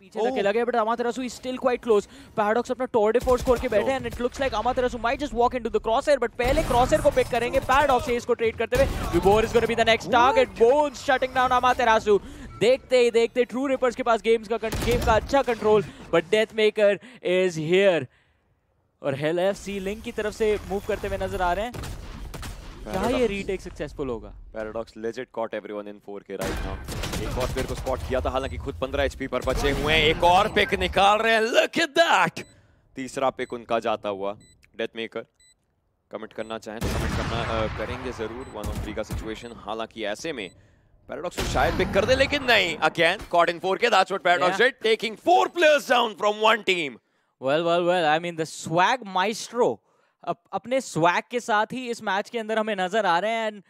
पीछे धकेला लगे but Amaterasu is still quite close Paradox अपना टोर डे फोर्स करके बैठे and it looks like Amaterasu might just walk into the crosshair but पहले crosshair को pick करेंगे पैराडॉक्स इसको ट्रेड करते हुए Vibor is gonna to be the next target Bones shutting down Amaterasu देखते ही देखते ट्रू रिपर्स के पास गेम्स का गेम का अच्छा control but Death Maker is here और हेल एफ सी लिंक की तरफ से मूव करते हुए नजर आ रहे हैं क्या ये रीटेक सक्सेसफुल होगा Paradox legit caught everyone in 4K right now एक और पिक को स्पॉट किया था हालांकि खुद 15 एचपी पर बचे हुए हैं एक और पिक निकाल रहे हैं लुक एट दैट तीसरा पिक उनका जाता हुआ डेथ मेकर कमिट करना चाहें तो कमिट करना आ, करेंगे जरूर वन ऑफ थ्री का सिचुएशन हालांकि ऐसे में पैराडॉक्स शायद पिक कर दे लेकिन नहीं again caught in 4K that's what Paradox did taking four players down from one team well well well I mean the swag maestro अपने स्वैग के साथ ही इस मैच के अंदर हमें नजर आ रहे हैं एंड